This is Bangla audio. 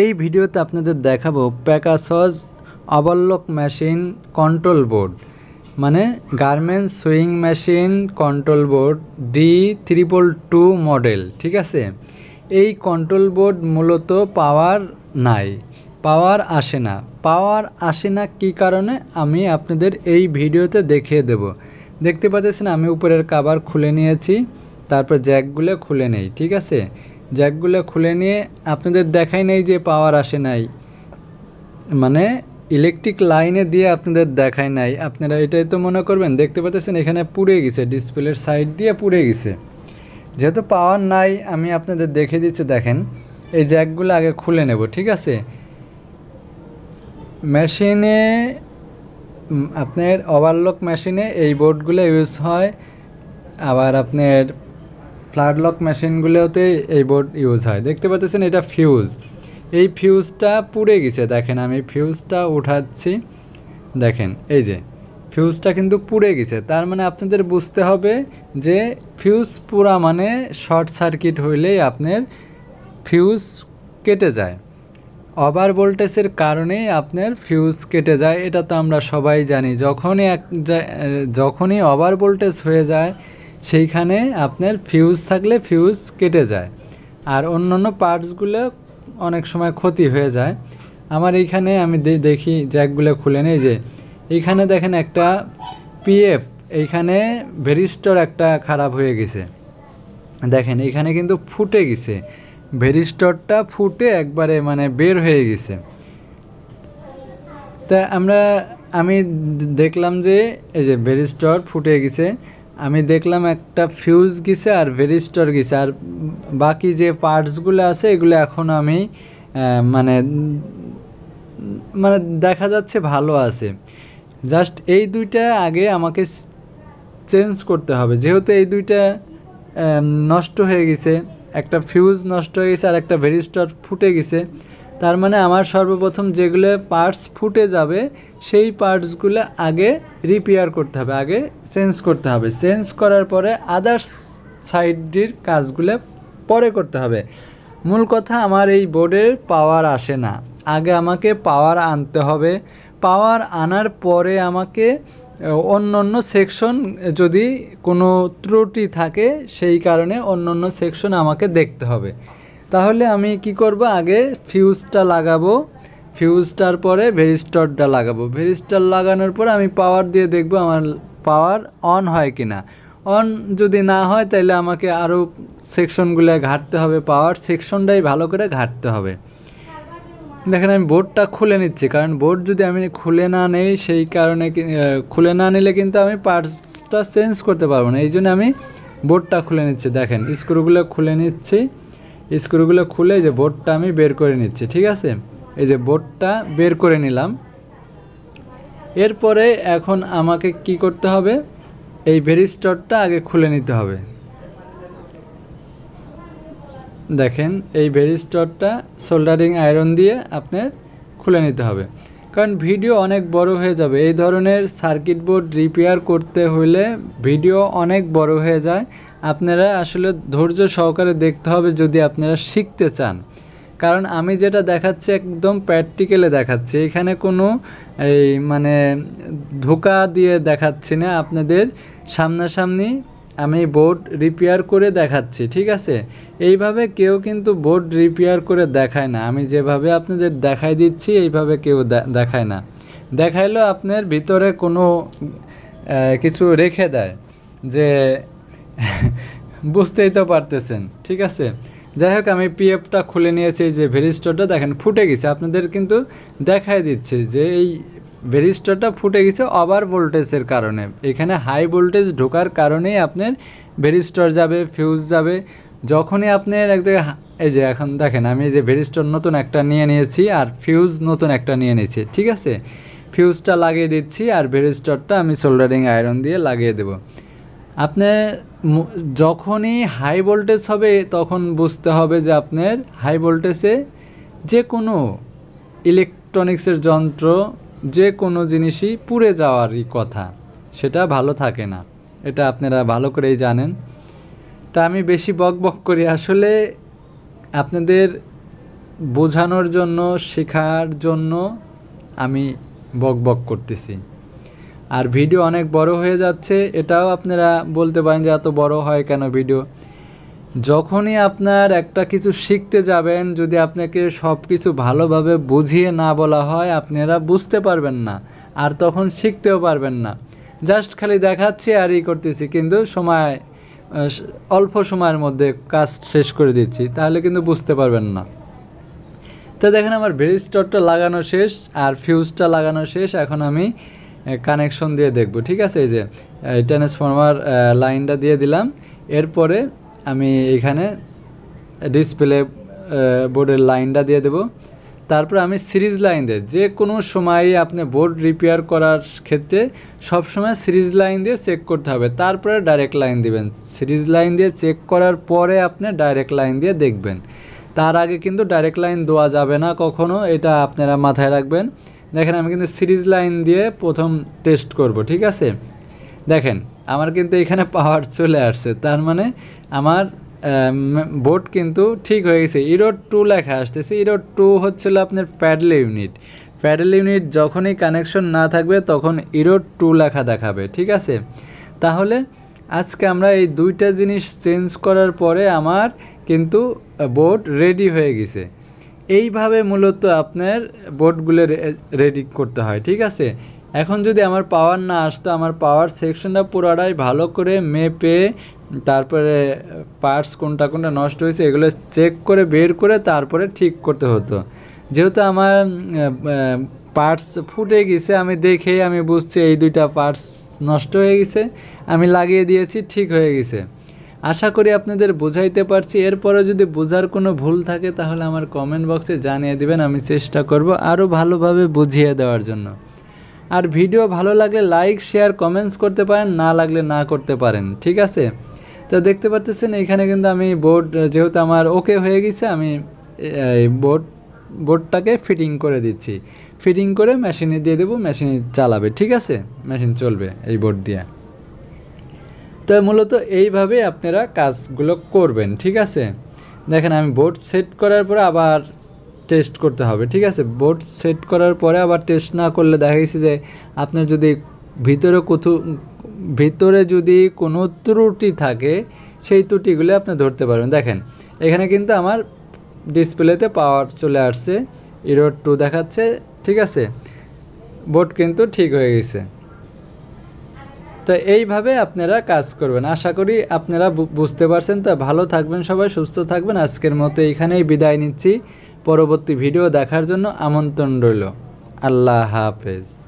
এই ভিডিওতে আপনাদের দেখাবো প্যাকাসজ অবলক মেশিন কন্ট্রোল বোর্ড মানে garments sewing machine control board D triple two model ঠিক আছে এই কন্ট্রোল বোর্ড মূলত পাওয়ার নাই পাওয়ার আসে না পাওয়ার আসে না কী কারণে আমি আপনাদের এই ভিডিওতে দেখিয়ে দেব দেখতে পাচ্ছেন আমি উপরের কাবার খুলে নিয়েছি তারপর জ্যাকগুলো খুলে নেই ঠিক আছে জ্যাকগুলো খুলে নিয়ে আপনাদের দেখাই নাই যে পাওয়ার আসে নাই মানে ইলেকট্রিক লাইনে দিয়ে আপনাদের দেখায় নাই আপনারা এটাই তো মনে করবেন দেখতে পাচ্ছেন এখানে পুড়ে গেছে ডিসপ্লের সাইড দিয়ে পুড়ে গেছে যেহেতু পাওয়ার নাই আমি আপনাদের দেখে দিচ্ছি দেখেন এই জ্যাকগুলো আগে খুলে নেব ঠিক আছে মেশিনে আপনার ওভারলক মেশিনে এই বোর্ডগুলো ইউজ হয় আবার আপনার ফ্লাড লক মেশিনগুলোতে এই বোর্ড ইউজ হয় দেখতে পাচ্ছেন এটা ফিউজ এই ফিউজটা পুড়ে গেছে দেখেন আমি ফিউজটা উঠাচ্ছি দেখেন এই যে ফিউজটা কিন্তু পুড়ে গেছে তার মানে আপনাদের বুঝতে হবে যে ফিউজ পুরা মানে শর্ট সার্কিট হইলেই আপনার ফিউজ কেটে যায় ওভার ভোল্টেজের কারণেই আপনার ফিউজ কেটে যায় এটা তো আমরা সবাই জানি যখনই এক যখনই ওভার ভোল্টেজ হয়ে যায় সেইখানে আপনার ফিউজ থাকলে ফিউজ কেটে যায় আর অন্য অন্য পার্টসগুলো অনেক সময় ক্ষতি হয়ে যায় আমার এইখানে আমি দেখি জ্যাকগুলো খুলে নেই যে এইখানে দেখেন একটা পিএফ এইখানে ভেরিস্টর একটা খারাপ হয়ে গেছে দেখেন এখানে কিন্তু ফুটে গেছে ভেরিস্টরটা ফুটে একবারে মানে বের হয়ে গেছে তা আমরা আমি দেখলাম যে এই যে ভেরিস্টর ফুটে গেছে আমি দেখলাম একটা ফিউজ গিছে আর ভেরিস্টর গিছে আর বাকি যে পার্টসগুলো আছে এগুলো এখন আমি মানে মানে দেখা যাচ্ছে ভালো আছে জাস্ট এই দুইটা আগে আমাকে চেঞ্জ করতে হবে যেহেতু এই দুইটা নষ্ট হয়ে গেছে একটা ফিউজ নষ্ট হয়ে গেছে আর একটা ভেরিস্টর ফুটে গেছে তার মানে আমার সর্বপ্রথম যেগুলো পার্টস ফুটে যাবে সেই পার্টসগুলো আগে রিপেয়ার করতে হবে আগে চেঞ্জ করতে হবে চেঞ্জ করার পরে আদার্স সাইডটির কাজগুলো পরে করতে হবে মূল কথা আমার এই বোর্ডের পাওয়ার আসে না আগে আমাকে পাওয়ার আনতে হবে পাওয়ার আনার পরে আমাকে অন্য অন্য সেকশন যদি কোনো ত্রুটি থাকে সেই কারণে অন্য অন্য সেকশন আমাকে দেখতে হবে তাহলে আমি কি করব আগে ফিউজটা লাগাবো ফিউজটার পরে ভেরিস্টরটা লাগাবো ভেরিস্টার লাগানোর পর আমি পাওয়ার দিয়ে দেখব আমার পাওয়ার অন হয় কি না অন যদি না হয় তাহলে আমাকে আরও সেকশনগুলো ঘাটতে হবে পাওয়ার সেকশনটাই ভালো করে ঘাটতে হবে দেখেন আমি বোর্ডটা খুলে নিচ্ছি কারণ বোর্ড যদি আমি খুলে না নেই সেই কারণে খুলে না নিলে কিন্তু আমি পার্টসটা চেঞ্জ করতে পারবো না এই জন্য আমি বোর্ডটা খুলে নিচ্ছি দেখেন স্ক্রুগুলো খুলে নিচ্ছি স্ক্রুগুলো খুলে যে বোর্ডটা আমি বের করে নিচ্ছি ঠিক আছে এই যে বোর্ডটা বের করে নিলাম এরপরে এখন আমাকে কি করতে হবে এই ভেরিস্টরটা আগে খুলে নিতে হবে দেখেন এই ভেরিস্টরটা সোল্ডারিং আয়রন দিয়ে আপনার খুলে নিতে হবে কারণ ভিডিও অনেক বড় হয়ে যাবে এই ধরনের সার্কিট বোর্ড রিপেয়ার করতে হলে ভিডিও অনেক বড় হয়ে যায় আপনারা আসলে ধৈর্য সহকারে দেখতে হবে যদি আপনারা শিখতে চান কারণ আমি যেটা দেখাচ্ছি একদম প্র্যাকটিক্যালে দেখাচ্ছি এখানে কোনো এই মানে ধোকা দিয়ে দেখাচ্ছি না আপনাদের সামনাসামনি আমি বোর্ড রিপেয়ার করে দেখাচ্ছি ঠিক আছে এইভাবে কেউ কিন্তু বোর্ড রিপেয়ার করে দেখায় না আমি যেভাবে আপনাদের দেখাই দিচ্ছি এইভাবে কেউ দেখায় না দেখাইলেও আপনার ভিতরে কোনো কিছু রেখে দেয় যে বুঝতেই তো পারতেছেন ঠিক আছে যাই হোক আমি পিএফটা খুলে নিয়েছি যে ভেরিস্টরটা দেখেন ফুটে গেছে আপনাদের কিন্তু দেখাই দিচ্ছে যে এই ভেরিস্টরটা ফুটে গেছে ওভার ভোল্টেজের কারণে এখানে হাই ভোল্টেজ ঢোকার কারণেই আপনার ভেরিস্টর যাবে ফিউজ যাবে যখনই আপনার এক জায়গায় এই যে এখন দেখেন আমি এই যে ভেরিস্টর নতুন একটা নিয়ে নিয়েছি আর ফিউজ নতুন একটা নিয়ে নিয়েছি ঠিক আছে ফিউজটা লাগিয়ে দিচ্ছি আর ভেরিস্টরটা আমি সোল্ডারিং আয়রন দিয়ে লাগিয়ে দেবো আপনার যখনই হাই ভোল্টেজ হবে তখন বুঝতে হবে যে আপনার হাই ভোল্টেজে যে কোনো ইলেকট্রনিক্সের যন্ত্র যে কোনো জিনিসই পুড়ে যাওয়ারই কথা সেটা ভালো থাকে না এটা আপনারা ভালো করেই জানেন তা আমি বেশি বক বক করি আসলে আপনাদের বোঝানোর জন্য শেখার জন্য আমি বক বক করতেছি আর ভিডিও অনেক বড় হয়ে যাচ্ছে এটাও আপনারা বলতে পারেন যে এত বড় হয় কেন ভিডিও যখনই আপনার একটা কিছু শিখতে যাবেন যদি আপনাকে সব কিছু ভালোভাবে বুঝিয়ে না বলা হয় আপনারা বুঝতে পারবেন না আর তখন শিখতেও পারবেন না জাস্ট খালি দেখাচ্ছি আর ই করতেছি কিন্তু সময় অল্প সময়ের মধ্যে কাজ শেষ করে দিচ্ছি তাহলে কিন্তু বুঝতে পারবেন না তো দেখেন আমার ভেরিস্টরটা লাগানো শেষ আর ফিউজটা লাগানো শেষ এখন আমি কানেকশন হ্যাঁ, দিয়ে দেখব ঠিক আছে এই যে ট্রান্সফর্মার লাইনটা দিয়ে দিলাম এরপরে আমি এখানে ডিসপ্লে বোর্ডের লাইনটা দিয়ে দেব তারপরে আমি সিরিজ লাইন দিয়ে যে কোনো সময়ে আপনি বোর্ড রিপেয়ার করার ক্ষেত্রে সব সময় সিরিজ লাইন দিয়ে চেক করতে হবে তারপরে ডাইরেক্ট লাইন দিবেন সিরিজ লাইন দিয়ে চেক করার পরে আপনি ডাইরেক্ট লাইন দিয়ে দেখবেন তার আগে কিন্তু ডাইরেক্ট লাইন দেওয়া যাবে না কখনো এটা আপনারা মাথায় রাখবেন দেখেন আমি কিন্তু সিরিজ লাইন দিয়ে প্রথম টেস্ট করব ঠিক আছে দেখেন আমার কিন্তু এখানে পাওয়ার চলে আসছে তার মানে আমার বোর্ড কিন্তু ঠিক হয়ে গেছে ইরো টু লেখা আসতেছে ইরো টু হচ্ছিলো আপনার প্যাডেল ইউনিট প্যাডেল ইউনিট যখনই কানেকশন না থাকবে তখন ইরো টু লেখা দেখাবে ঠিক আছে তাহলে আজকে আমরা এই দুইটা জিনিস চেঞ্জ করার পরে আমার কিন্তু বোর্ড রেডি হয়ে গেছে এইভাবে মূলত আপনার বোর্ডগুলো রেডি করতে হয় ঠিক আছে এখন যদি আমার পাওয়ার না আসতো আমার পাওয়ার সেকশনটা পুরোটাই ভালো করে মেপে তারপরে পার্টস কোনটা কোনটা নষ্ট হয়েছে এগুলো চেক করে বের করে তারপরে ঠিক করতে হতো যেহেতু আমার পার্টস ফুটে গেছে আমি দেখে আমি বুঝছি এই দুইটা পার্টস নষ্ট হয়ে গেছে আমি লাগিয়ে দিয়েছি ঠিক হয়ে গেছে আশা করি আপনাদের বোঝাইতে পারছি এরপরে যদি বোঝার কোনো ভুল থাকে তাহলে আমার কমেন্ট বক্সে জানিয়ে দিবেন আমি চেষ্টা করব আরও ভালোভাবে বুঝিয়ে দেওয়ার জন্য আর ভিডিও ভালো লাগলে লাইক শেয়ার কমেন্টস করতে পারেন না লাগলে না করতে পারেন ঠিক আছে তো দেখতে পারতেছেন এখানে কিন্তু আমি বোর্ড যেহেতু আমার ওকে হয়ে গেছে আমি বোর্ড বোর্ডটাকে ফিটিং করে দিচ্ছি ফিটিং করে মেশিনে দিয়ে দেবো মেশিন চালাবে ঠিক আছে মেশিন চলবে এই বোর্ড দিয়ে তো মূলত এইভাবে আপনারা কাজগুলো করবেন ঠিক আছে দেখেন আমি বোর্ড সেট করার পরে আবার টেস্ট করতে হবে ঠিক আছে বোর্ড সেট করার পরে আবার টেস্ট না করলে দেখা গেছে যে আপনার যদি ভিতরে কোথু ভিতরে যদি কোনো ত্রুটি থাকে সেই ত্রুটিগুলো আপনি ধরতে পারবেন দেখেন এখানে কিন্তু আমার ডিসপ্লেতে পাওয়ার চলে আসছে ইরোড টু দেখাচ্ছে ঠিক আছে বোর্ড কিন্তু ঠিক হয়ে গেছে তো এইভাবে আপনারা কাজ করবেন আশা করি আপনারা বুঝতে পারছেন তো ভালো থাকবেন সবাই সুস্থ থাকবেন আজকের মতো এখানেই বিদায় নিচ্ছি পরবর্তী ভিডিও দেখার জন্য আমন্ত্রণ রইল আল্লাহ হাফেজ